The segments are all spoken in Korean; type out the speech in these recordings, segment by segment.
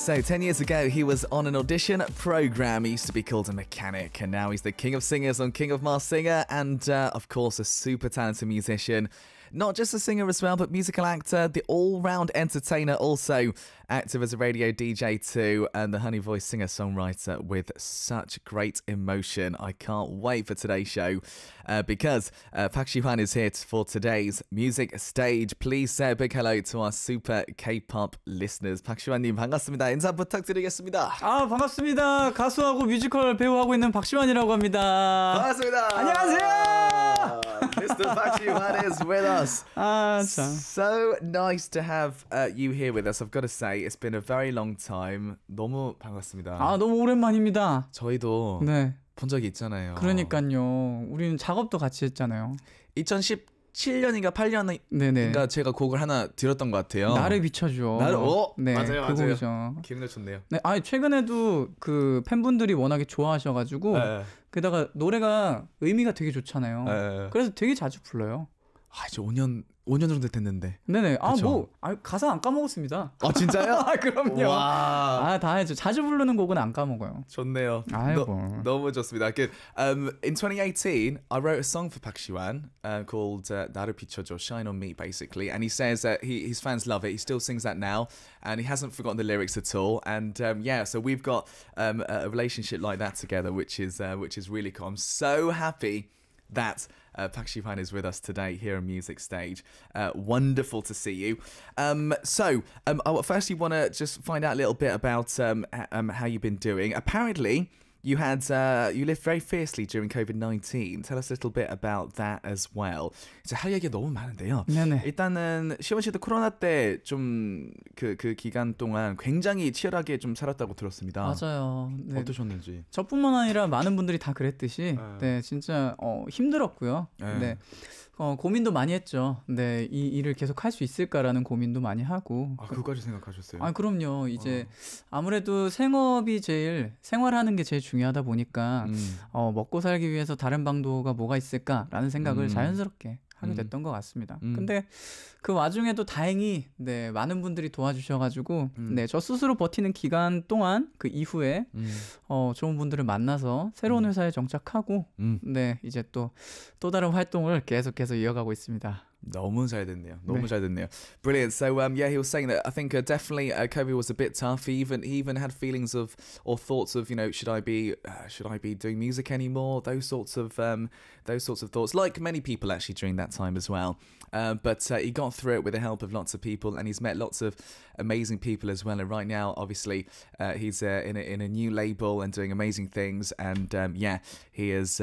So 10 years ago, he was on an audition program. He used to be called a mechanic, and now he's the king of singers on King of Mars Singer, and uh, of course, a super talented musician. Not just a singer as well, but musical actor, the all round entertainer, also active as a radio DJ too, and the honey voice singer songwriter with such great emotion. I can't wait for today's show uh, because uh, Park Shihan is here for today's music stage. Please say a big hello to our super K pop listeners. Park Shihan님, 반갑습니다. 인사 부탁드리겠습니다. 아, 반갑습니다. 가수하고 뮤지컬 배우하고 있는 박시환이라고 합니다. 반갑습니다. 안녕하세요. Mr. Matthew, that is with us. Ah, so nice to have uh, you here with us. I've got to say, it's been a very long time. 너무 반갑습니다. 아, 너무 오랜만입니다. 저희도 네. 본 적이 있잖아요. 그러니까요. 우리는 작업도 같이 했잖아요. 2010 7년인가 8년인가 네네. 제가 곡을 하나 들었던 것 같아요. 나를 비춰줘. 나를 어? 네, 맞아요, 그 맞아요. 곡이죠. 기억나 좋네요. 네, 아니 최근에도 그 팬분들이 워낙에 좋아하셔가지고 에. 네. 게다가 노래가 의미가 되게 좋잖아요. 에. 네. 그래서 되게 자주 불러요. 아 이제 5년 5년 정도 됐는데. 네네. 아 아, 가사 안 까먹었습니다. 아 진짜요? 그럼요. 와. 아 다행이죠. 자주 부르는 곡은 안 까먹어요. 좋네요. 아이고. 너, 너무 좋습니다. 그, um, in 2018, I wrote a song for Park Siwan uh, called uh, 나를 비춰줘, Shine on Me, basically. And he says that he, his fans love it. He still sings that now, and he hasn't forgotten the lyrics at all. And um, yeah, so we've got um, a relationship like that together, which is uh, which is really cool. I'm so happy that. Uh, Pak is with us today here on Music Stage. Uh, wonderful to see you. Um, so, um, I firstly want to just find out a little bit about um, um how you've been doing. Apparently, You had uh, you lived very fiercely during COVID-19. Tell us a little bit about that as well. 이제 할 얘기가 너무 많은데요. 네네. 일단은 시원 씨도 코로나 때좀 그그 그 기간 동안 굉장히 치열하게 좀 살았다고 들었습니다. 맞아요. 네. 어떠셨는지. 저뿐만 아니라 많은 분들이 다 그랬듯이 네, 네 진짜 어, 힘들었고요. 네. 네. 어, 고민도 많이 했죠. 네, 이 일을 계속 할 수 있을까라는 고민도 많이 하고. 아, 그거까지 생각하셨어요? 아, 그럼요. 이제 어. 아무래도 생업이 제일 생활하는 게 제일 중요하다 보니까 음. 어, 먹고 살기 위해서 다른 방도가 뭐가 있을까라는 생각을 음. 자연스럽게 하게 음. 됐던 음. 것 같습니다. 음. 근데 그 와중에도 다행히 네 많은 분들이 도와주셔가지고 음. 네저 스스로 버티는 기간 동안 그 이후에 음. 어 좋은 분들을 만나서 새로운 음. 회사에 정착하고 네 이제 또또 또 다른 활동을 계속해서 이어가고 있습니다. 너무 잘 됐네요. 너무 네. 잘 됐네요. Brilliant. So um, yeah, he was saying that I think uh, definitely uh, Kobe was a bit tough. He even he even had feelings of or thoughts of you know should I be uh, should I be doing music anymore? Those sorts of um, those sorts of thoughts, like many people actually during that time as well. Uh, but uh, he got through it with the help of lots of people, and he's met lots of amazing people as well. And right now, obviously, uh, he's uh, in a, in a new label and doing amazing things. And um, yeah, he is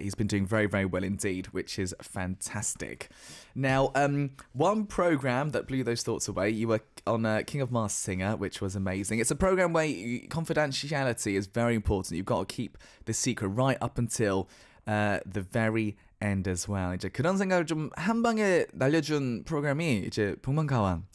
he's been doing very very well indeed, which is fantastic. Now, um, one program that blew those thoughts away, you were on uh, King of Mars Singer, which was amazing. It's a program where you, confidentiality is very important. You've got to keep the secret right up until uh, the very end as well. 이제 그런 생각을 좀 한 방에 날려준 프로그램이 이제 복만가왕이라던데.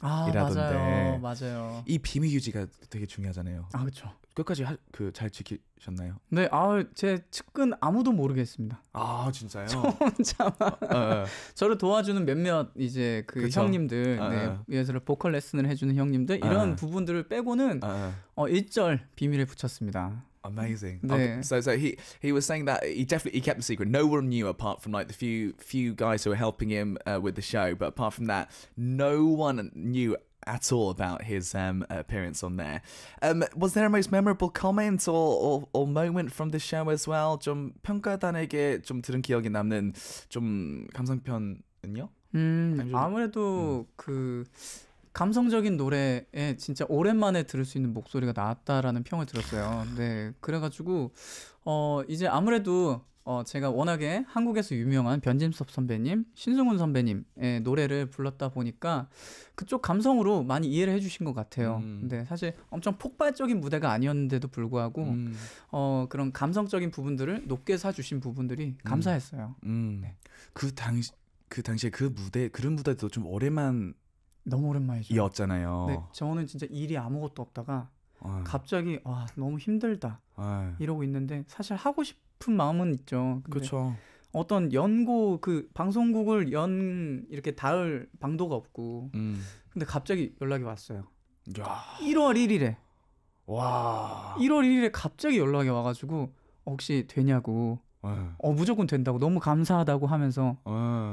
아, 맞아요. 맞아요. 이 비밀 유지가 되게 중요하잖아요. 아, 그렇죠. 끝까지 그 잘 지키셨나요? 네, 아, 제 측근 아무도 모르겠습니다. 아, 진짜요? 저 혼자만. 아, 저를 도와주는 몇몇 이제 그 그쵸? 형님들, 아, 네, 예를 아. 보컬 레슨을 해주는 형님들, 아, 이런 부분들을 빼고는 어, 1절 비밀을 붙였습니다. Amazing. Okay. So so he he was saying that he definitely he kept the secret. No one knew apart from like the few few guys who were helping him uh, with the show. But apart from that, no one knew at all about his um, appearance on there. Um, was there a most memorable comment or, or, or moment from the show as well? 좀 평가단에게 좀 들은 기억에 남는 좀 감상편은요? 음 아무래도 음. 그 감성적인 노래에 진짜 오랜만에 들을 수 있는 목소리가 나왔다라는 평을 들었어요. 네, 그래가지고 어 이제 아무래도 어 제가 워낙에 한국에서 유명한 변진섭 선배님, 신승훈 선배님의 노래를 불렀다 보니까 그쪽 감성으로 많이 이해를 해주신 것 같아요. 음. 네, 사실 엄청 폭발적인 무대가 아니었는데도 불구하고 음. 어 그런 감성적인 부분들을 높게 사주신 부분들이 음. 감사했어요. 음. 네. 그 당시 그 당시에 그 무대 그런 무대도 좀 오랜만 너무 오랜만이죠. 이었잖아요. 네, 저는 진짜 일이 아무것도 없다가 어휴. 갑자기 와 너무 힘들다 어휴. 이러고 있는데 사실 하고 싶은 마음은 있죠. 그렇죠. 어떤 연고 그 방송국을 연 이렇게 닿을 방도가 없고 음. 근데 갑자기 연락이 왔어요. 야. 1월 1일에 와 1월 1일에 갑자기 연락이 와가지고 혹시 되냐고 어 무조건 된다고 너무 감사하다고 하면서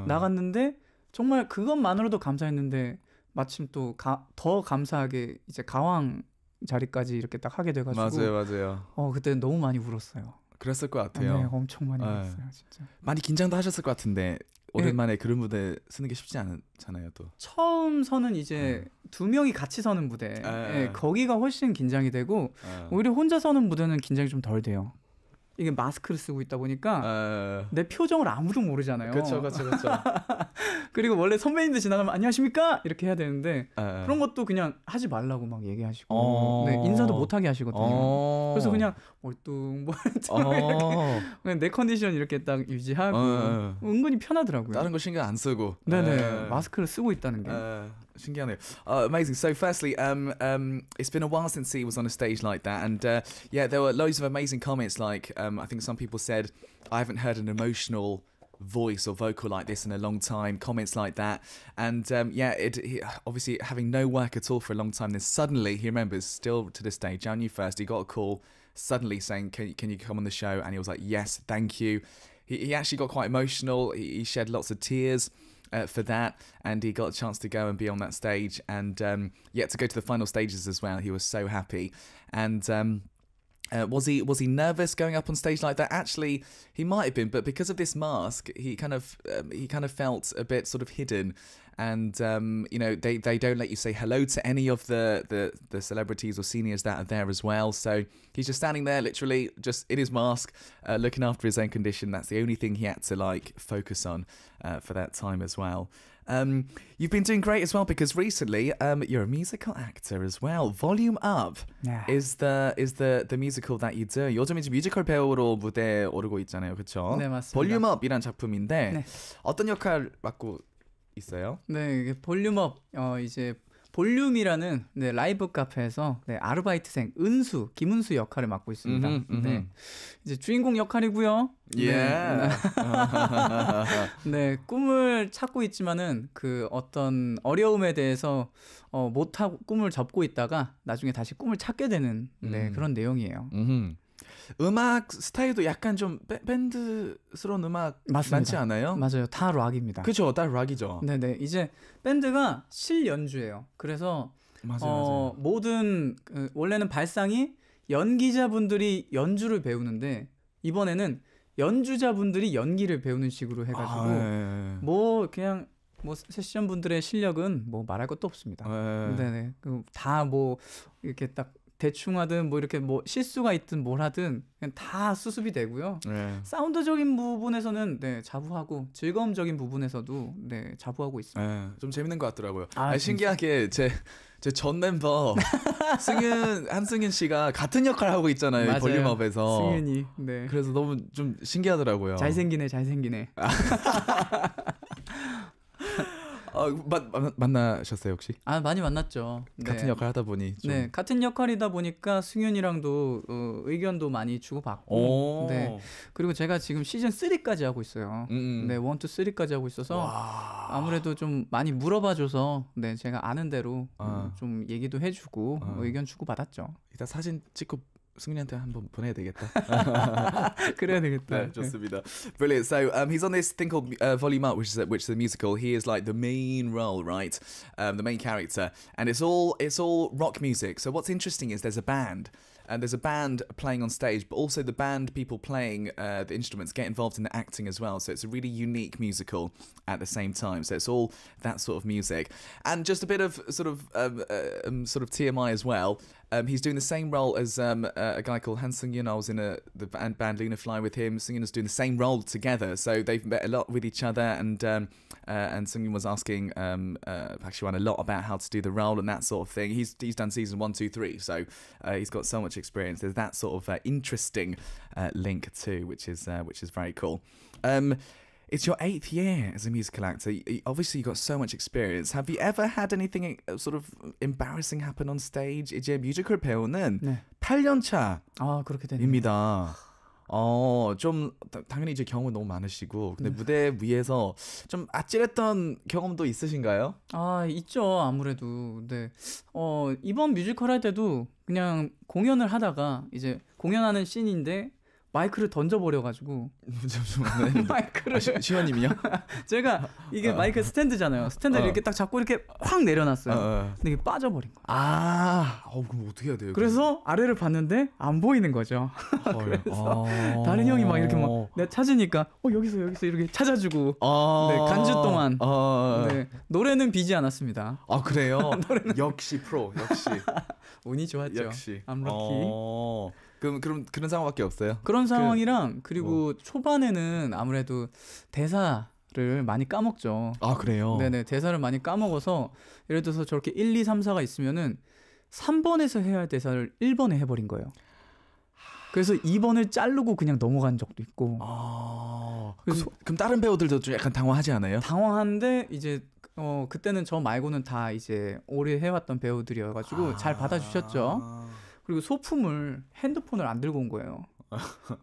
나갔는데 정말 그것만으로도 감사했는데 마침 또 더 감사하게 이제 가왕 자리까지 이렇게 딱 하게 돼가지고 맞아요, 맞아요. 어 그때 너무 많이 울었어요. 그랬을 것 같아요. 네, 엄청 많이 네. 울었어요, 진짜. 많이 긴장도 하셨을 것 같은데 오랜만에 네. 그런 무대 쓰는 게 쉽지 않잖아요, 또. 처음 서는 이제 네. 두 명이 같이 서는 무대, 네, 거기가 훨씬 긴장이 되고 아. 오히려 혼자 서는 무대는 긴장이 좀 덜 돼요. 이게 마스크를 쓰고 있다 보니까 아... 내 표정을 아무도 모르잖아요. 그렇죠, 그렇죠, 그렇죠. 그리고 원래 선배님들 지나가면 안녕하십니까 이렇게 해야 되는데 아... 그런 것도 그냥 하지 말라고 막 얘기하시고 어... 네, 인사도 못하게 하시거든요. 어... 그래서 그냥 얼뚱 뭐어 그냥 내 컨디션 이렇게 딱 유지하고 어, 어... 은근히 편하더라고요. 다른 거 신경 안 쓰고 네네 에... 마스크를 쓰고 있다는 게. 에... Uh, amazing. So, firstly, um, um, it's been a while since he was on a stage like that, and uh, yeah, there were loads of amazing comments. Like, um, I think some people said, "I haven't heard an emotional." voice or vocal like this in a long time comments like that and um, yeah it he, obviously having no work at all for a long time then suddenly he remembers still to this day january 1st he got a call suddenly saying can, can you come on the show and he was like yes thank you he, he actually got quite emotional he, he shed lots of tears uh, for that, and he got a chance to go and be on that stage, and um, to go to the final stages as well. He was so happy, and. Um, uh, was he was he nervous going up on stage like that? Actually, he might have been, but because of this mask, he kind of um, he kind of felt a bit sort of hidden, and um, you know they, they don't let you say hello to any of the, the the celebrities or seniors that are there as well. So he's just standing there, literally just in his mask, uh, looking after his own condition. That's the only thing he had to like focus on uh, for that time as well. Um, you've been doing great as well because recently um, you're a musical actor as well. Volume Up yeah. is the is the the musical that you do. 요즘에 뮤지컬 배우로 무대에 오르고 있잖아요, 그렇죠? 네 맞습니다. Volume up이라는 작품인데 네. 어떤 역할 맡고 있어요. 네, 볼륨업 어 이제 볼륨이라는 네, 라이브 카페에서 네, 아르바이트생 은수 김은수 역할을 맡고 있습니다. 음흠, 네. 음흠. 네, 이제 주인공 역할이고요. 네. 예. 네. 네, 꿈을 찾고 있지만은 그 어떤 어려움에 대해서 어, 못하고 꿈을 접고 있다가 나중에 다시 꿈을 찾게 되는 네, 음. 그런 내용이에요. 음흠. 음악 스타일도 약간 좀 밴드스러운 음악 맞습니다. 많지 않아요? 맞아요. 다 락입니다. 그렇죠. 다 락이죠. 네, 네. 이제 밴드가 실연주예요. 그래서 맞아요, 어, 맞아요. 모든 그, 원래는 발상이 연기자분들이 연주를 배우는데 이번에는 연주자분들이 연기를 배우는 식으로 해가지고 아, 예, 예, 예. 뭐 그냥 뭐 세션 분들의 실력은 뭐 말할 것도 없습니다. 예, 예. 네네. 그 다 뭐 이렇게 딱 대충 하든 뭐 이렇게 뭐 실수가 있든 뭘 하든 그냥 다 수습이 되고요. 네. 사운드적인 부분에서는 네, 자부하고 즐거움적인 부분에서도 네, 자부하고 있습니다. 네, 좀 재밌는 것 같더라고요. 아, 아니, 신기하게 제 제 전 멤버 승윤 한승윤 씨가 같은 역할 하고 있잖아요. 맞아요. 볼륨업에서 승윤이. 네. 그래서 너무 좀 신기하더라고요. 잘생기네, 잘생기네. 아. 어, 마, 마, 만나셨어요 혹시? 아 많이 만났죠. 네. 같은 네. 역할 하다 보니. 좀. 네, 같은 역할이다 보니까 승윤이랑도 어, 의견도 많이 주고받고. 네. 그리고 제가 지금 시즌 3까지 하고 있어요. 음. 음. 네, 1, 2, 3까지 하고 있어서 와. 아무래도 좀 많이 물어봐줘서 네 제가 아는 대로 아. 좀 얘기도 해주고 아. 의견 주고받았죠. 일단 사진 찍고 승리한테 한번 보내야 되겠다. 그래야 되겠다. 네, 좋습니다. Brilliant. So um, he's on this thing called uh, Volume Up, which is a, which is a musical. He is like the main role, right? Um, the main character, and it's all it's all rock music. So what's interesting is there's a band and there's a band playing on stage, but also the band people playing uh, the instruments get involved in the acting as well. So it's a really unique musical at the same time. So it's all that sort of music, and just a bit of sort of um, uh, um, sort of TMI as well. Um, he's doing the same role as um, uh, a guy called Hanson Yun. I was in a, the band, band Luna Fly with him. Singing is doing the same role together, so they've met a lot with each other and. Um, uh, and someone was asking um, uh, a lot about how to do the role and that sort of thing. He's he's done season one, two, three, so uh, he's got so much experience. There's that sort of uh, interesting uh, link too, which is uh, which is very cool. Um, it's your eighth year as a musical actor. Obviously, you've got so much experience. Have you ever had anything sort of embarrassing happen on stage? 이제 뮤지컬 배우는 네. 8년차입니다. 그렇게 어, 좀, 당연히 이제 경험 너무 많으시고, 근데 네. 무대 위에서 좀 아찔했던 경험도 있으신가요? 아, 있죠. 아무래도. 네. 어, 이번 뮤지컬 할 때도 그냥 공연을 하다가 이제 공연하는 씬인데 마이크를 던져버려가지고 마이크를 아, 시, 원님이요 제가 이게 어. 마이크 스탠드잖아요. 스탠드를 어. 이렇게 딱 잡고 이렇게 확 내려놨어요. 어, 어. 근데 이게 빠져버린 거예요. 아, 어, 그럼 어떻게 해야 돼요? 그래서 그럼? 아래를 봤는데 안 보이는 거죠. 그래서 아. 다른 형이 막 이렇게 막 어. 내가 찾으니까 어 여기서 여기서 이렇게 찾아주고 아. 네, 간주 동안 네, 노래는 비지 않았습니다. 아 그래요? 역시 프로, 역시 운이 좋았죠. 역시 암럭키. 그럼 그럼 그런 상황밖에 없어요. 그런 그 상황이랑 그, 리고 뭐. 초반에는 아무래도 대사를 많이 까먹죠. 아 그래요. 네네 대사를 많이 까먹어서 예를 들어서 저렇게 1, 2, 3, 4가 있으면은 3번에서 해야 할 대사를 1번에 해버린 거예요. 그래서 2번을 자르고 그냥 넘어간 적도 있고. 아. 그래서 그 그럼 다른 배우들도 좀 약간 당황하지 않아요? 당황한데 이제 어 그때는 저 말고는 다 이제 오래 해왔던 배우들이어가지고 아~ 잘 받아주셨죠. 그리고 소품을 핸드폰을 안 들고 온 거예요. 아.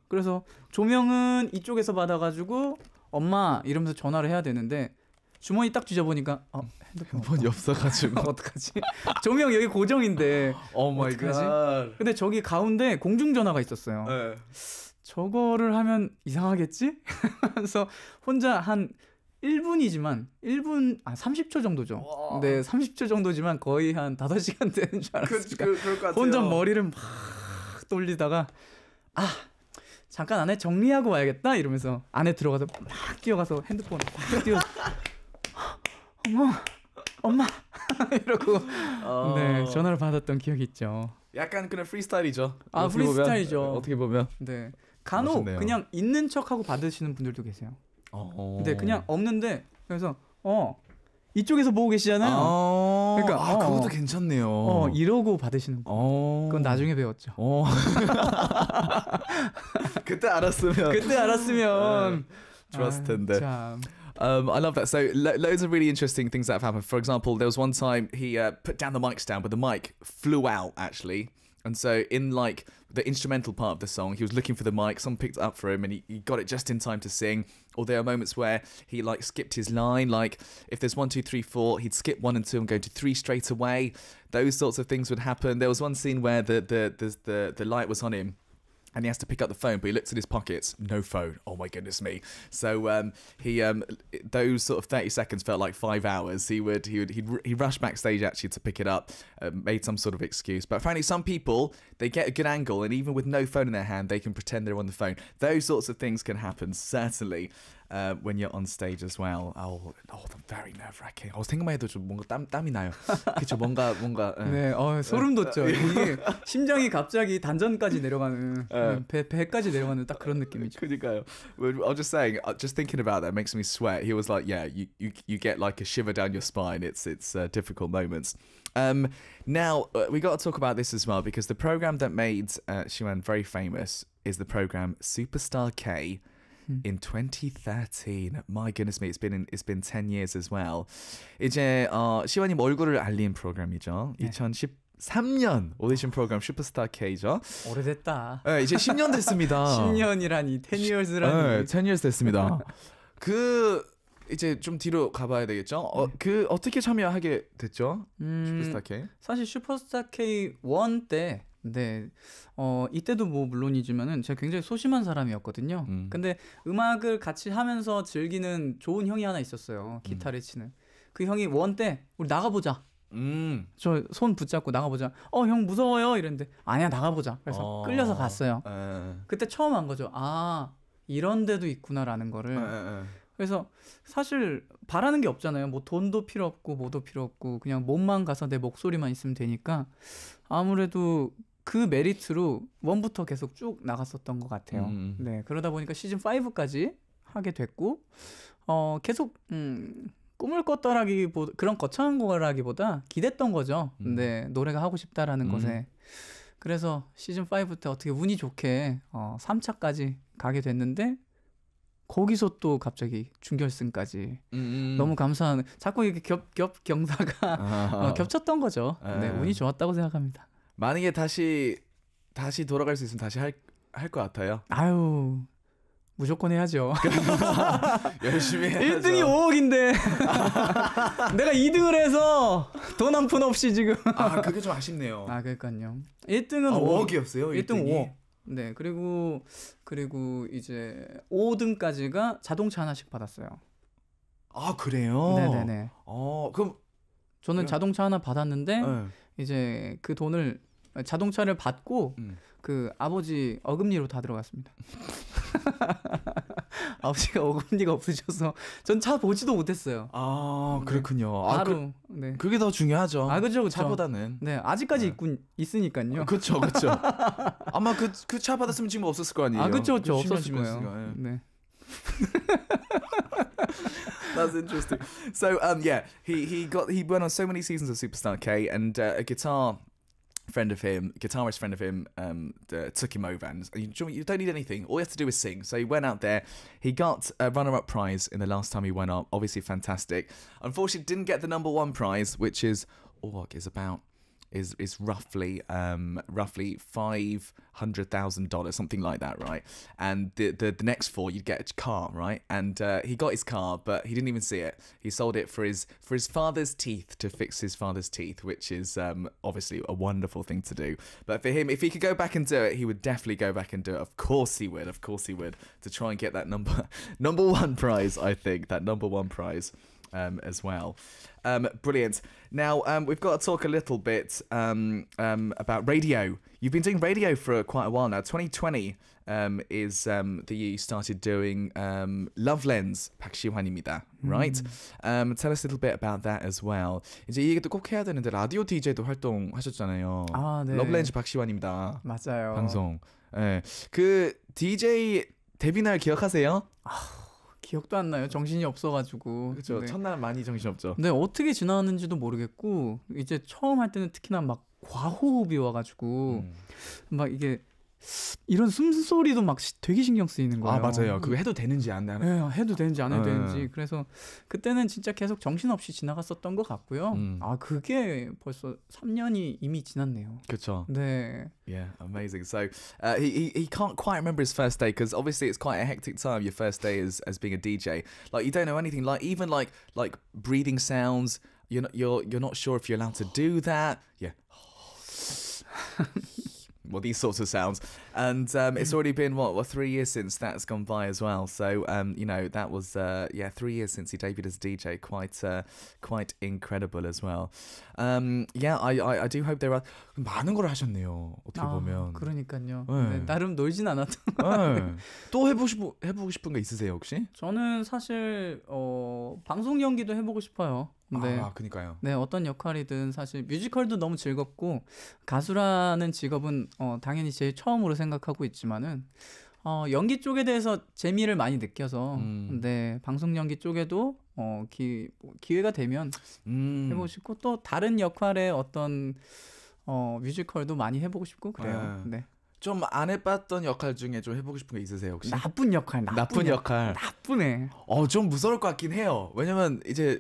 그래서 조명은 이쪽에서 받아가지고 엄마 이러면서 전화를 해야 되는데 주머니 딱 뒤져보니까 어, 핸드폰 없어가지고 어떡하지? 조명 여기 고정인데 오 어 마이 갓 근데 저기 가운데 공중전화가 있었어요 네. 저거를 하면 이상하겠지? 그래서 혼자 한 1분이지만 1분 아 30초 정도죠. 네, 30초 정도지만 거의 한 5시간 되는 줄 그, 알았습니다. 그, 그, 혼자 머리를 막 돌리다가 아 잠깐 안에 정리하고 와야겠다 이러면서 안에 들어가서 막 뛰어가서 핸드폰 막 뛰어 어머 엄마 이러고 어... 네 전화를 받았던 기억이 있죠. 약간 그냥 프리스타일이죠. 아 프리스타일이죠. 보면, 어떻게 보면 네 간혹 멋있네요. 그냥 있는 척하고 받으시는 분들도 계세요. 어. 근데 그냥 없는데 그래서 어 이쪽에서 보고 계시잖아요. 아~ 그러니까 아, 어, 그것도 괜찮네요. 어, 이러고 받으시는 거. 어~ 그건 나중에 배웠죠. 어. 그때 알았으면. 그때 알았으면. 좋았을 텐데. 참. Um, I love that. So lo- loads of really interesting things that have happened. For example, there was one time he uh, put down the mic stand, but the mic flew out actually, and so in like the instrumental part of the song. He was looking for the mic, someone picked it up for him, and he, he got it just in time to sing. Or there are moments where he like skipped his line, like if there's one, two, three, four, he'd skip one and two and go to three straight away. Those sorts of things would happen. There was one scene where the the the, the, the light was on him and he has to pick up the phone, but he looks in his pockets, no phone. Oh my goodness me! So um, he, um, those sort of thirty seconds felt like five hours. He would, he would, he'd, he rushed backstage actually to pick it up, uh, made some sort of excuse. But apparently, some people they get a good angle, and even with no phone in their hand, they can pretend they're on the phone. Those sorts of things can happen, certainly uh, when you're on stage as well. Oh, oh very nerve wracking. was. 생각만 생각만 해도 좀 뭔가 땀 땀이 나요. 그쵸 뭔가 예. 네, 어, 소름 돋죠. 이게 심장이 갑자기 단전까지 예. 배 배까지 내려가는 딱 그런 느낌이죠. 그러니까요. was just saying, uh, just thinking about that makes me sweat. He was like, yeah, you you you get like a shiver down your spine. It's it's uh, difficult moments. Um, now uh, we got to talk about this as well because the program that made uh, Shiman very famous is the program Superstar K. Mm. in 2013. My goodness me, it's been in, it's been 10 years as well. 이제 어, 시원님 얼굴을 알린 프로그램이죠. 네. 2 0 1 3년 오디션 프로그램 슈퍼스타 K죠. 오래됐다. 네, 이제 10년 됐습니다. 10년이라니, 10years라니. 네, 10years 됐습니다. 그 이제 좀 뒤로 가봐야 되겠죠. 어, 네. 그 어떻게 참여하게 됐죠? 음, 슈퍼스타 K. 사실 슈퍼스타 K 1때 네. 어, 이때도 뭐 물론이지만은 제가 굉장히 소심한 사람이었거든요. 음. 근데 음악을 같이 하면서 즐기는 좋은 형이 하나 있었어요. 음. 기타를 치는. 그 형이 원때 우리 나가보자. 음. 저손 붙잡고 나가보자. 어, 형 무서워요. 이랬는데 아니야, 나가보자. 그래서 어. 끌려서 갔어요. 에. 그때 처음 한 거죠. 아, 이런 데도 있구나라는 거를. 에. 그래서 사실 바라는 게 없잖아요. 뭐 돈도 필요 없고 뭐도 필요 없고 그냥 몸만 가서 내 목소리만 있으면 되니까 아무래도 그 메리트로 원부터 계속 쭉 나갔었던 것 같아요. 음. 음. 네 그러다 보니까 시즌 5까지 하게 됐고 어 계속 음 꿈을 꿨다라기보 다 그런 거창한 거라기보다 기댔던 거죠. 음. 네 노래가 하고 싶다라는 음. 것에 그래서 시즌 5때 어떻게 운이 좋게 어 3차까지 가게 됐는데 거기서 또 갑자기 준결승까지 음, 음, 음. 너무 감사한 자꾸 이렇게 겹겹 경사가 아. 어, 겹쳤던 거죠. 아. 네 운이 좋았다고 생각합니다. 만약에 다시 다시 돌아갈 수 있으면 다시 할 할 것 같아요. 아유. 무조건 해야죠. 열심히 해야죠. 1등이 5억인데 내가 2등을 해서 돈 한 푼 없이 지금. 아 그게 좀 아쉽네요. 아 그러니까요. 1등은 아, 5억. 이었어요 1등 5억. 네 그리고 그리고 이제 5등까지가 자동차 하나씩 받았어요. 아 그래요? 네네네. 어 그럼 저는 그럼... 네. 자동차 하나 받았는데 네. 이제 그 돈을 자동차를 받고 음. 그 아버지 어금니로 다 들어갔습니다. 아버지가 어금니가 없으셔서 전 차 보지도 못했어요. 아 그렇군요. 아, 바로 아, 그, 네. 그게 더 중요하죠. 아 그렇죠. 차보다는. 네 아직까지 네. 있군 있으니까요. 그렇죠 그렇죠. 아마 그 그 차 받았으면 지금 없었을 거 아니에요. 아 그렇죠 그렇죠 없었을 거예요. 네. That's interesting. So um yeah, he he got he went on so many seasons of Superstar K and uh, a guitar friend of him, guitarist friend of him, um, uh, took him over and you, don't need anything. All you have to do is sing. So he went out there. He got a runner-up prize in the last time he went up. Obviously fantastic. Unfortunately, didn't get the number one prize, which is Org is about is is roughly um, roughly five hundred thousand dollars, something like that, right? And the, the, the next four, you'd get a car, right? And uh, he got his car, but he didn't even see it. He sold it for his for his father's teeth to fix his father's teeth, which is um, obviously a wonderful thing to do. But for him, if he could go back and do it, he would definitely go back and do it. Of course he would. Of course he would to try and get that number number one prize. I think that number one prize um, as well. Um, brilliant. Now um, we've got to talk a little bit um, um, about radio. You've been doing radio for quite a while now. 2020 um, is the year you started doing um, Love Lens 박시환입니다. Hmm. Right? Mm. tell us a little bit about that as well. 이제 이게 또꼭 해야 되는데 라디오 DJ도 활동하셨잖아요. 아, 네. Love Lens 박시환입니다. 맞아요. 방송. 네. 그 DJ 데뷔 날 기억하세요? 아. 기억도 안 나요. 정신이 없어가지고. 그렇죠. 첫날 많이 정신 없죠. 네 어떻게 지나왔는지도 모르겠고 이제 처음 할 때는 특히나 막 과호흡이 와가지고 음. 막 이게 이런 숨소리도 막 되게 신경 쓰이는 거예요. 아 맞아요. 그거 해도 되는지 안 되는. 네, 해도 되는지 안 해도 네. 되는지. 그래서 그때는 진짜 계속 정신없이 지나갔었던 것 같고요. 음. 아 그게 벌써 3년이 이미 지났네요. 그렇죠. 네. Yeah, amazing. So uh, he, he he can't quite remember his first day because obviously it's quite a hectic time. Your first day as as being a DJ, like you don't know anything. Like even like like breathing sounds. You're not you're you're not sure if you're allowed to do that. Yeah. well, these sorts of sounds. And um, it's mm-hmm. already been what, well, three years since that's gone by as well. So um, you know, that was uh, yeah, three years since he debuted as a DJ. Quite uh, quite incredible as well. Um, yeah, I, I I do hope there are 많은 걸 하셨네요. 어떻게 아, 보면. 그러니까요. 네. 네, 나름 놀진 않았던. 네. 또 해보고 싶 해보고 싶은 거 있으세요 혹시? 저는 사실 어, 방송 연기도 해보고 싶어요. 네. 아, 그니까요. 네, 어떤 역할이든 사실 뮤지컬도 너무 즐겁고 가수라는 직업은 어, 당연히 제일 처음으로 생각하고 있지만은 어, 연기 쪽에 대해서 재미를 많이 느껴서 음. 네, 방송 연기 쪽에도 어, 기, 뭐, 기회가 되면 음. 해보고 싶고 또 다른 역할의 어떤 어, 뮤지컬도 많이 해보고 싶고 그래요. 네. 네. 좀 안 해봤던 역할 중에 좀 해보고 싶은 게 있으세요 혹시? 나쁜 역할, 나쁜, 나쁜 역할, 나쁘네 어좀 무서울 것 같긴 해요. 왜냐면 이제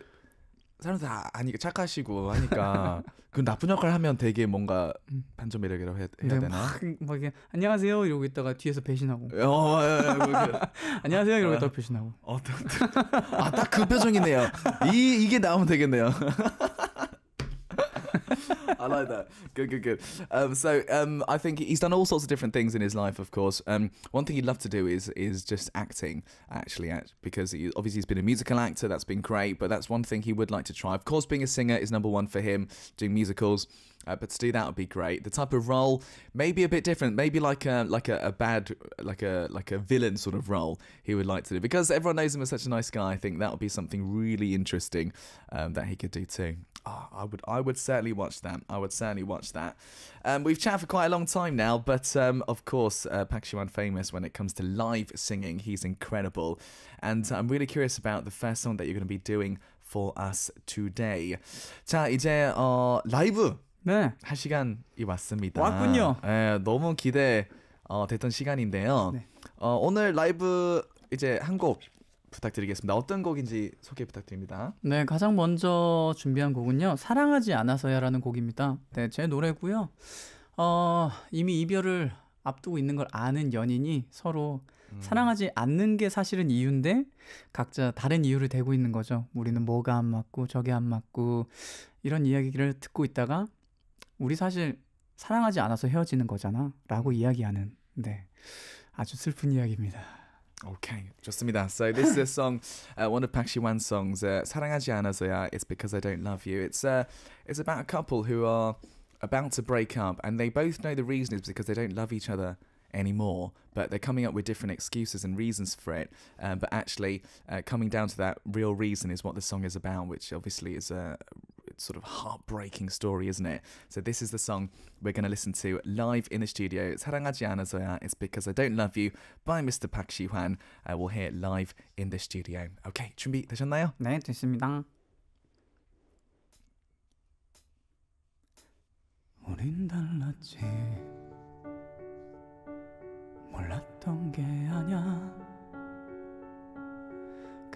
사람들 다 아니까 착하시고 하니까 그 나쁜 역할 하면 되게 뭔가 반전 매력이라고 해야, 해야 네, 되나? 막, 막이게 안녕하세요 이러고 있다가 뒤에서 배신하고. 어, 어, 어, 뭐 안녕하세요 이러고 있다가 어. 배신하고. 어떤? 아딱 그 표정이네요. 이 이게 나오면 되겠네요. I like that. Good, good, good. Um, so um, I think he's done all sorts of different things in his life. Of course, um, one thing he'd love to do is is just acting. Actually, act, because he, obviously he's been a musical actor. That's been great, but that's one thing he would like to try. Of course, being a singer is number one for him. Doing musicals. Uh, but to do that would be great. The type of role, maybe a bit different, maybe like a like a, a, bad, like a like a villain sort of role he would like to do because everyone knows him as such a nice guy. I think that would be something really interesting um, that he could do too oh, I would I would certainly watch that. I would certainly watch that. Um, we've chatted for quite a long time now, but um, of course, uh, Pak Shuan famous when it comes to live singing. He's incredible, and I'm really curious about the first song that you're going to be doing for us today. 자 이제 어 라이브 네. 한 시간이 왔습니다. 왔군요. 예, 너무 기대 어, 됐던 시간인데요. 네. 어, 오늘 라이브 이제 한곡 부탁드리겠습니다. 어떤 곡인지 소개 부탁드립니다. 네, 가장 먼저 준비한 곡은요. 사랑하지 않아서야라는 곡입니다. 네, 제 노래고요. 어, 이미 이별을 앞두고 있는 걸 아는 연인이 서로 음. 사랑하지 않는 게 사실은 이유인데 각자 다른 이유를 대고 있는 거죠. 우리는 뭐가 안 맞고 저게 안 맞고 이런 이야기를 듣고 있다가 우리 사실 사랑하지 않아서 헤어지는 거잖아라고 이야기하는 네. 아주 슬픈 이야기입니다. Okay, 좋습니다. So this is a song, uh, one of Park Siwan's songs, uh, 사랑하지 않아서야, It's Because I Don't Love You. It's, uh, it's about a couple who are about to break up and they both know the reason is because they don't love each other anymore, but they're coming up with different excuses and reasons for it. Um, but actually, uh, coming down to that real reason is what the song is about, which obviously is a sort of heartbreaking story, isn't it? So this is the song we're going to listen to live in the studio. It's Harangajiana Zoya, It's Because I Don't Love You by Mr. Park Shiwan. Uh, we'll hear it live in the studio. Okay, 되셨나요? 네, 됐습니다. 우린 달랐지 몰랐던 게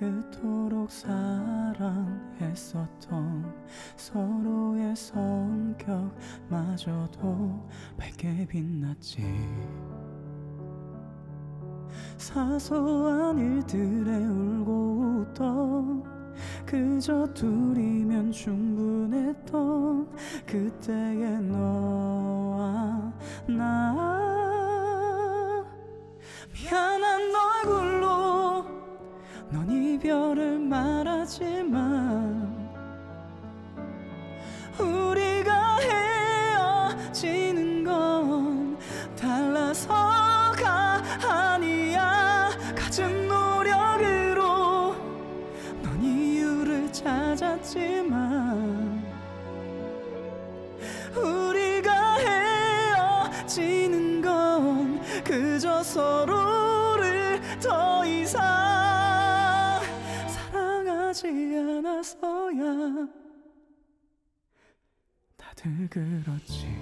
그토록 사랑했었던 서로의 성격마저도 밝게 빛났지 사소한 일들에 울고 웃던 그저 둘이면 충분했던 그때의 너와 나 미안한 얼굴로 넌 이별을 말하지만 우리가 다 그렇지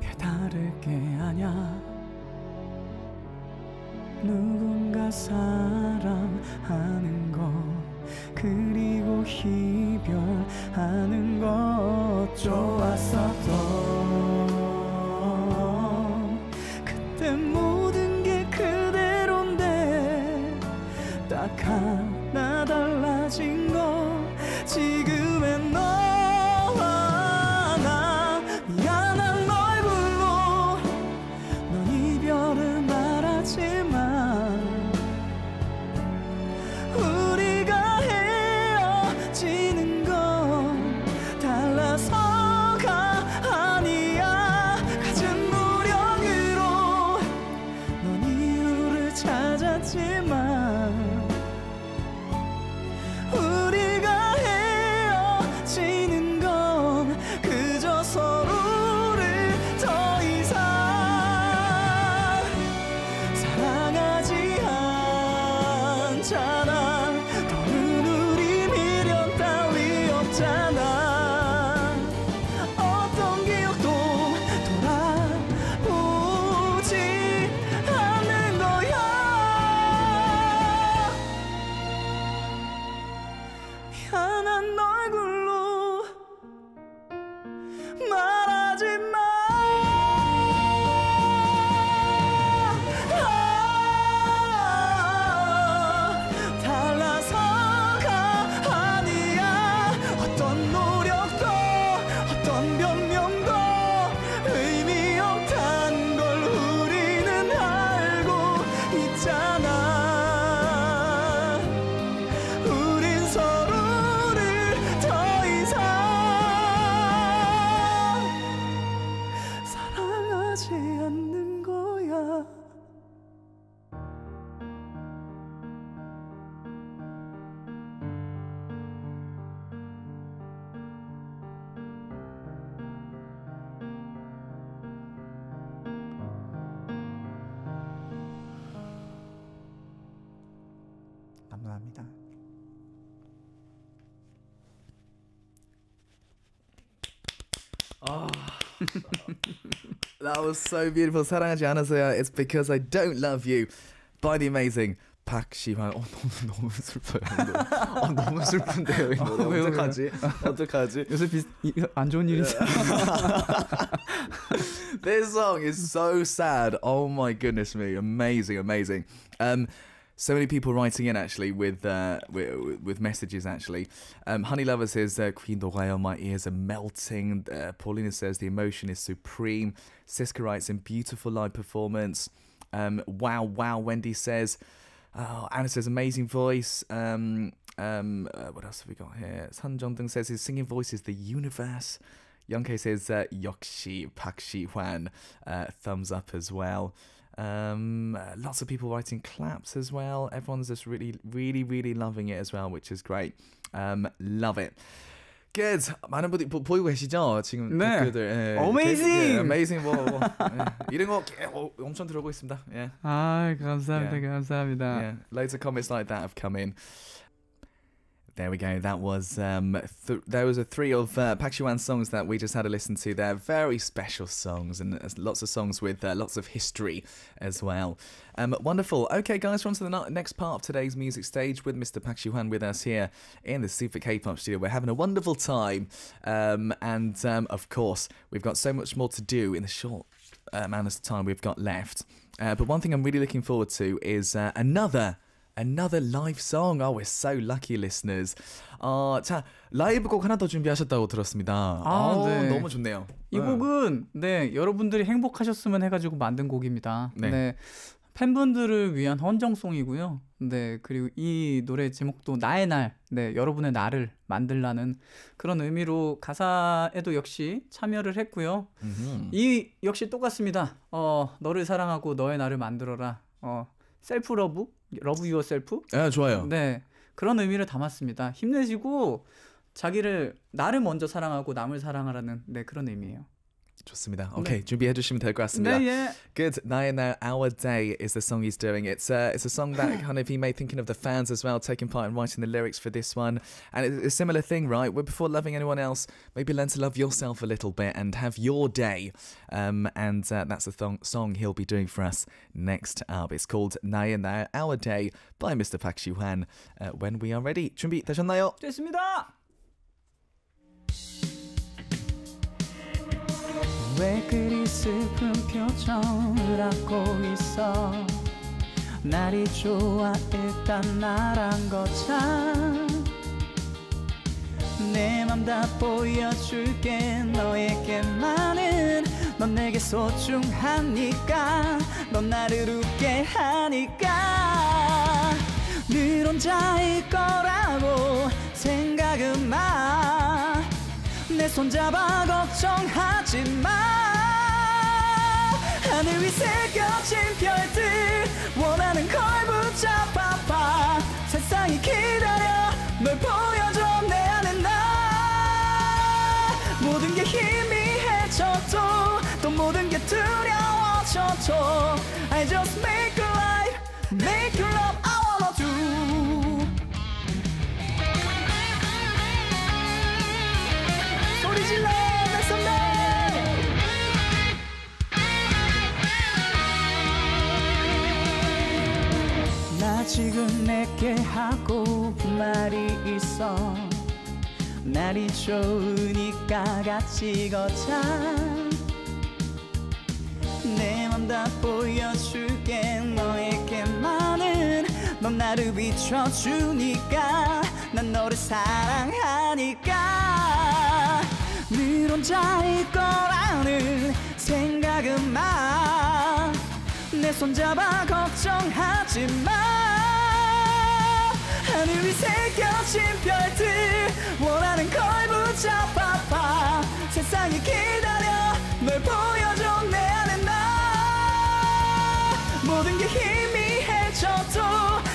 별다를 게 아냐 누군가 사랑하는 것 그리고 희별하는 것좀 That was so beautiful. 사랑하지 않으세요. It's because I don't love you. By the amazing 박시환. 어 너무 너무 슬퍼요. 어 너무 슬픈데요. 이 어떡하지? 어떡하지? 요새 비, 안 좋은 일이죠. this song is so sad. Oh my goodness me. Amazing, amazing. Um so many people writing in actually with uh, with, with messages actually. Um, Honey Lover says uh, Queen whale, my ears are melting. Uh, Paulina says the emotion is supreme. Siska writes in beautiful live performance. Um, wow, wow. Wendy says, oh, Anna says amazing voice. Um, um, uh, what else have we got here? Sun Jongdong says his singing voice is the universe. Young K says uh, Yokshi Pakshi Huan. Uh, thumbs up as well. Um, lots of people writing claps as well. Everyone's just really, really, really loving it as well, which is great. Um, love it. Good. 많은 분들이 보이고 계시죠? 지금 네. 댓글들. 예, amazing. 예, amazing. 뭐, 뭐 예, 이런 거 엄청 들어오고 있습니다. 예. 아, 감사합니다. 예. 감사합니다. Yeah. Loads of comments like that have come in. There we go. That was um, th there was a three of uh, songs that we just had to listen to. They're very special songs and uh, lots of songs with uh, lots of history as well. Um, wonderful. Okay, guys, we're on to the next part of today's music stage with Mr. Park with us here in the Super K-pop studio. We're having a wonderful time, um, and um, of course, we've got so much more to do in the short amount of time we've got left. Uh, but one thing I'm really looking forward to is uh, another Another live song. Oh, we're so lucky, listeners. 어, 자, 라이브 곡 하나 더 준비하셨다고 들었습니다. 아, 오, 아, 네. 너무 좋네요. 이 네. 곡은, 네, 여러분들이 행복하셨으면 해가지고 만든 곡입니다. 네. 네. 팬분들을 위한 헌정송이고요. 네, 그리고 이 노래 제목도 나의 날, 네, 여러분의 날을 만들라는 그런 의미로 가사에도 역시 참여를 했고요. 음흠. 이 역시 똑같습니다. 어, 너를 사랑하고 너의 날을 만들어라. 어, 셀프 러브 러브 유어셀프? 예, 좋아요. 네. 그런 의미를 담았습니다. 힘내시고 자기를 나를 먼저 사랑하고 남을 사랑하라는 네, 그런 의미예요. 좋습니다. Okay, 네. 준비해 주시면 될 같습니다. 네, 예. Good. 나의 날 Our Day is the song he's doing. It's a, uh, it's a song that kind of he made thinking of the fans as well, taking part in writing the lyrics for this one. And it's a similar thing, right? before loving anyone else, maybe learn to love yourself a little bit and have your day. Um, and uh, that's the song he'll be doing for us next up. It's called 나의 날 Our Day by Mr. Park Shiwan. Uh, when we are ready. 준비되셨나요? 됐습니다. 왜 그리 슬픈 표정을 하고 있어 날이 좋아 일단 나란 거 참 내 맘 다 보여줄게 너에게만은 넌 내게 소중하니까 넌 나를 웃게 하니까 늘 혼자일 거라고 생각은 마내 손잡아 걱정하지 마 하늘 위 새겨진 별들 원하는 걸 붙잡아봐 세상이 기다려 널 보여줘 내 안에 나 모든 게 희미해져도 또 모든 게 두려워져도 I just make a life, make a love 지금 내게 하고 말이 있어 날이 좋으니까 같이 걷자 내 맘 다 보여줄게 너에게만은 넌 나를 비춰주니까 난 너를 사랑하니까 늘 혼자일 거라는 생각은 마 내 손잡아 걱정하지 마 하늘 위 새겨진 별들 원하는 걸 붙잡아봐 세상이 기다려 널 보여줘 내 안에 나 모든 게 희미해져도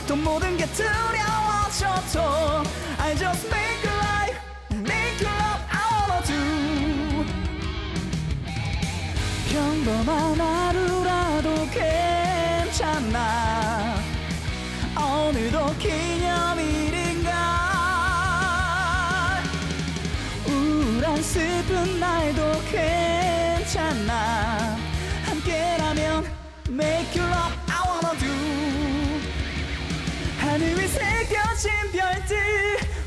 또 모든 게 두려워져도 I just make a life, make a love I wanna do 평범한 하루라도 괜찮아 슬픈 날도 괜찮아 함께라면 Make you love I wanna do 하늘 위 새겨진 별들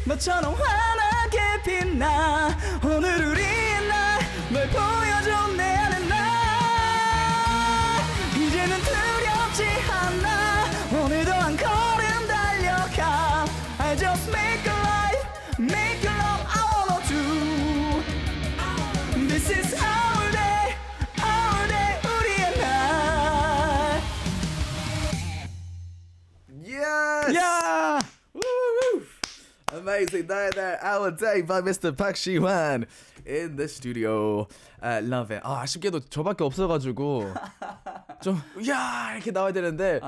너처럼 환하게 빛나 오늘 우리 날널 보여 amazing nine hour day by Mr. Park Shiwan in the studio. I love it. 아, 아쉽게도 저밖에 없어가지고 좀야 이렇게 나와야 되는데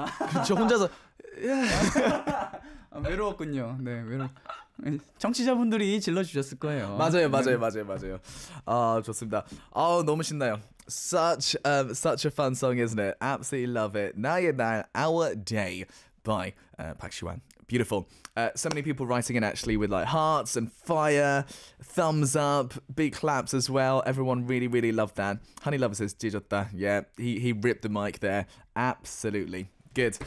저 혼자서 아, 외로웠군요. 네, 외로. 청취자분들이 질러주셨을 거예요. 맞아요, 맞아요, 맞아요, 맞아요. 아 좋습니다. 아 너무 신나요. Such um, such a fun song, isn't it? Absolutely love it. 나의 날, our day. by uh, Park Siwan Beautiful. Uh, so many people writing in actually with like hearts and fire, thumbs up, big claps as well. Everyone really, really loved that. Honey Lover says, Jijotta. Yeah, he, he ripped the mic there. Absolutely. Good.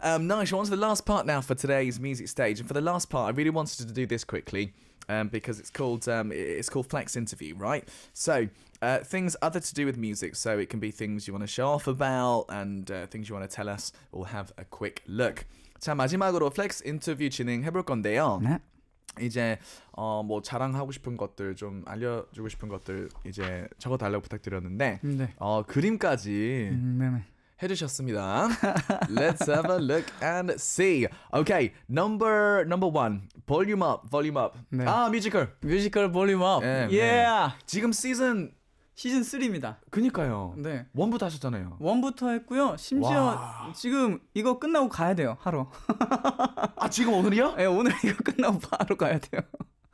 Um, nice. On to the last part now for today's music stage. And for the last part, I really wanted to do this quickly. Um, because it's called um, it's called Flex Interview, right? So uh, things other to do with music. So it can be things you want to show off about and uh, things you want to tell us. We'll have a quick look. 자 마지막으로 플렉스 인터뷰 진행해 볼 건데요. 네. 이제 어뭐 자랑하고 싶은 것들 좀 알려주고 싶은 것들 이제 적어 달라고 부탁드렸는데 네. 어 그림까지 음, 해주셨습니다. Let's have a look and see. Okay, number number one, volume up, volume up. 네. 아 뮤지컬, 뮤지컬 v o l 예, 지금 시즌 시즌 3입니다. 그니까요. 네. 원부터 하셨잖아요. 원부터 했고요. 심지어 와. 지금 이거 끝나고 가야 돼요. 하러. 아, 지금 오늘이요? 네, 오늘 이거 끝나고 바로 가야 돼요.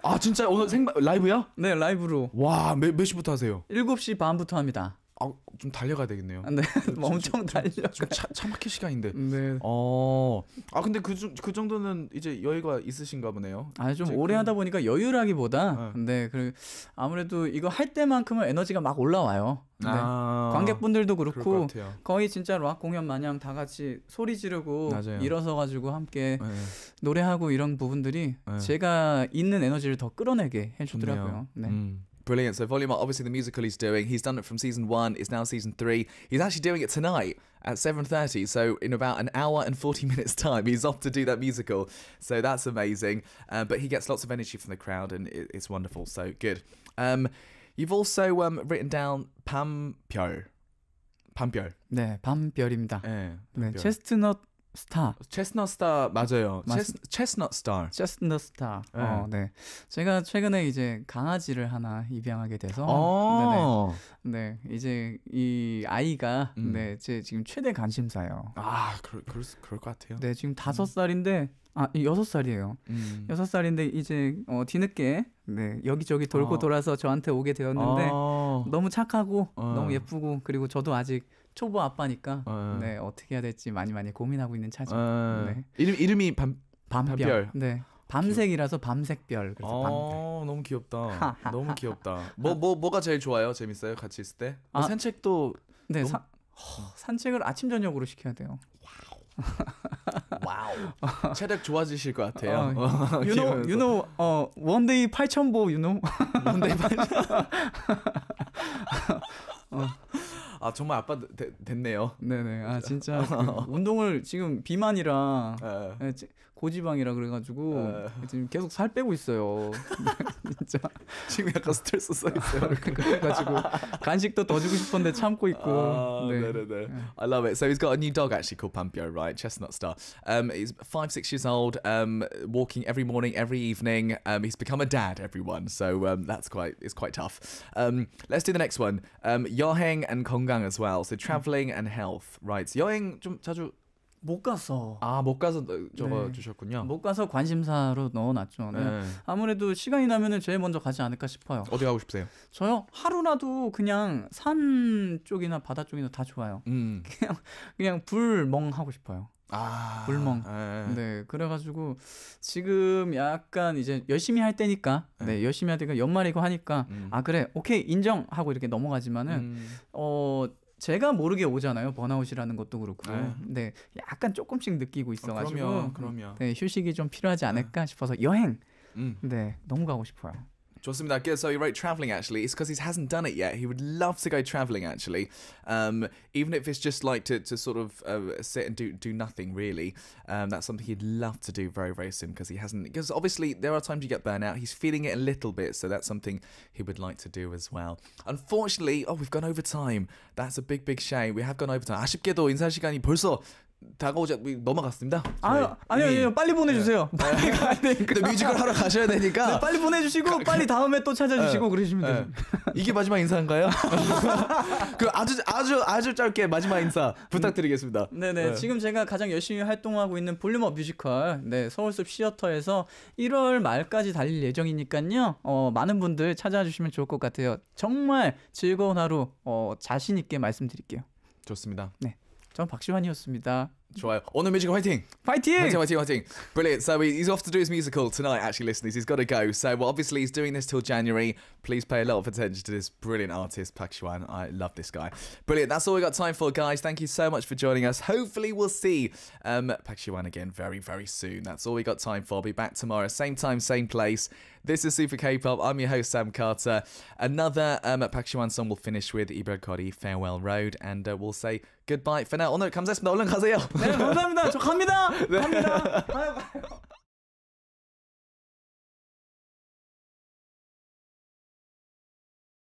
아, 진짜 오늘 생 라이브요? 네, 라이브로. 와, 몇, 몇 시부터 하세요? 7시 반부터 합니다. 아, 좀 달려가야 되겠네요. 네. 뭐 엄청 달려. 차 막힐 시간인데. 네. 어. 아 근데 그그 그 정도는 이제 여유가 있으신가 보네요. 아좀 오래 그 하다 보니까 여유라기보다 네. 네. 그 아무래도 이거 할 때만큼은 에너지가 막 올라와요. 네. 아, 관객분들도 그렇고 거의 진짜 락 공연 마냥 다 같이 소리 지르고 맞아요. 일어서 가지고 함께 네. 노래하고 이런 부분들이 네. 제가 있는 에너지를 더 끌어내게 해주더라고요. 좋네요. 네. 음. Brilliant. So Volume Up, obviously the musical he's doing. He's done it from season one. It's now season three. He's actually doing it tonight at 7.30. So in about an hour and 40 minutes time, he's off to do that musical. So that's amazing. Uh, but he gets lots of energy from the crowd and it, it's wonderful. So good. Um, you've also um, written down Pam Pyo. 밤별. 네, 밤별입니다. 네, 밤별. 네, 체스트넛 스타. 체스넛 스타 맞아요. 체스, 체스넛 스타. 체스넛 스타. 네. 어, 네. 제가 최근에 이제 강아지를 하나 입양하게 돼서 네네. 어. 네. 네. 이제 이 아이가 음. 네, 제 지금 최대 관심사예요. 아, 그럴 그럴, 그럴 것 같아요. 네, 지금 음. 다섯 살인데 아, 여섯 살이에요. 음. 여섯 음. 살인데 이제 어, 뒤늦게 네 여기저기 돌고 어. 돌아서 저한테 오게 되었는데 어. 어. 너무 착하고 어. 너무 예쁘고 그리고 저도 아직 초보 아빠니까 어. 네 어떻게 해야 될지 많이 많이 고민하고 있는 차죠. 어. 네. 이름 이름이 밤 밤별. 밤별. 네. 밤색이라서 밤색별. 그래서 아, 밤별. 너무 귀엽다. 너무 귀엽다. 뭐뭐 뭐, 뭐 가 제일 좋아요? 재밌어요? 같이 있을 때? 뭐 아. 산책도 네, 너무... 사, 산책을 아침 저녁으로 시켜야 돼요. 와우. 체력 좋아지실 것 같아요. 어, you k 어, 원데이 8,000보, 유노. 원데이 8,000보. 어. 아 정말 아빠 되, 됐네요. 네네. 아 진짜 그 운동을 지금 비만이라 네. 네 고지방이라 그래가지고 아... 지금 계속 살 빼고 있어요. 진짜 지금 약간 스트레스 있어요. 그래가지고 간식도 더 주고 싶은데 참고 있고. 아, 네. I love it. So he's got a new dog actually called Pampio, right? Chestnut Star. Um, he's five, six years old. Um, walking every morning, every evening. Um, he's become a dad, everyone. So um, that's quite it's quite tough. Um, let's do the next one. Um, Yoheng and Konggang as well. So traveling and health, right? So Yoheng 좀 자주 못 가서 아못 가서 적어 네. 주셨군요. 못 가서 관심사로 넣어놨죠. 네. 아무래도 시간이 나면은 제일 먼저 가지 않을까 싶어요. 어디 가고 싶으세요? 저요 하루라도 그냥 산 쪽이나 바다 쪽이나 다 좋아요. 음. 그냥 그냥 불멍 하고 싶어요. 아 불멍. 네. 예, 예. 네 그래가지고 지금 약간 이제 열심히 할 때니까 네, 네 열심히 할 때가 연말이고 하니까 음. 아 그래 오케이 인정 하고 이렇게 넘어가지만은 음. 어. 제가 모르게 오잖아요. 번아웃이라는 것도 그렇고. 네. 네. 약간 조금씩 느끼고 있어 가지고. 어, 그럼요. 그럼요. 네, 휴식이 좀 필요하지 않을까 네. 싶어서 여행. 음. 네. 너무 가고 싶어요. that Good. So he wrote traveling actually. It's because he hasn't done it yet. He would love to go traveling actually, um, even if it's just like to, to sort of uh, sit and do do nothing really. Um, that's something he'd love to do very very soon because he hasn't. Because obviously there are times you get burnout. He's feeling it a little bit, so that's something he would like to do as well. Unfortunately, oh we've gone over time. That's a big big shame. We have gone over time. 아쉽게도 인사시간이 벌써 다가오자 뭐, 넘어갔습니다. 아, 아니요, 아니요, 빨리 보내주세요. 네. 빨리 네. 가야 되니까. 네, 뮤지컬 하러 가셔야 되니까. 네, 빨리 보내주시고 가, 빨리 다음에 또 찾아주시고 네. 그러시면 돼요. 네. 이게 마지막 인사인가요? 그 아주 아주 아주 짧게 마지막 인사 부탁드리겠습니다. 음, 네네, 지금 제가 가장 열심히 활동하고 있는 볼륨업 뮤지컬, 네 서울숲 시어터에서 1월 말까지 달릴 예정이니까요. 어, 많은 분들 찾아주시면 좋을 것 같아요. 정말 즐거운 하루 어, 자신 있게 말씀드릴게요. 좋습니다. 네. 전 박시환이었습니다. 좋아요. 오늘 뮤지컬 화이팅! 화이팅! 화이팅! 화이팅! 화이팅! Brilliant. So he's off to do his musical tonight. Actually, listeners, he's got to go. So well, obviously he's doing this till January. Please pay a lot of attention to this brilliant artist, Pak Shuan. I love this guy. Brilliant. That's all we got time for, guys. Thank you so much for joining us. Hopefully we'll see um, Pak again very, very soon. That's all we got time for. I'll be back tomorrow, same time, same place. This is Super K-pop. I'm your host Sam Carter. Another um, Pak song we'll finish with Ibra Kodi, Farewell Road, and uh, we'll say goodbye for now. 오늘 감사했습니다. 얼른 가세요. 네, 감사합니다. 저 갑니다. 네. 갑니다. 가요, 가요.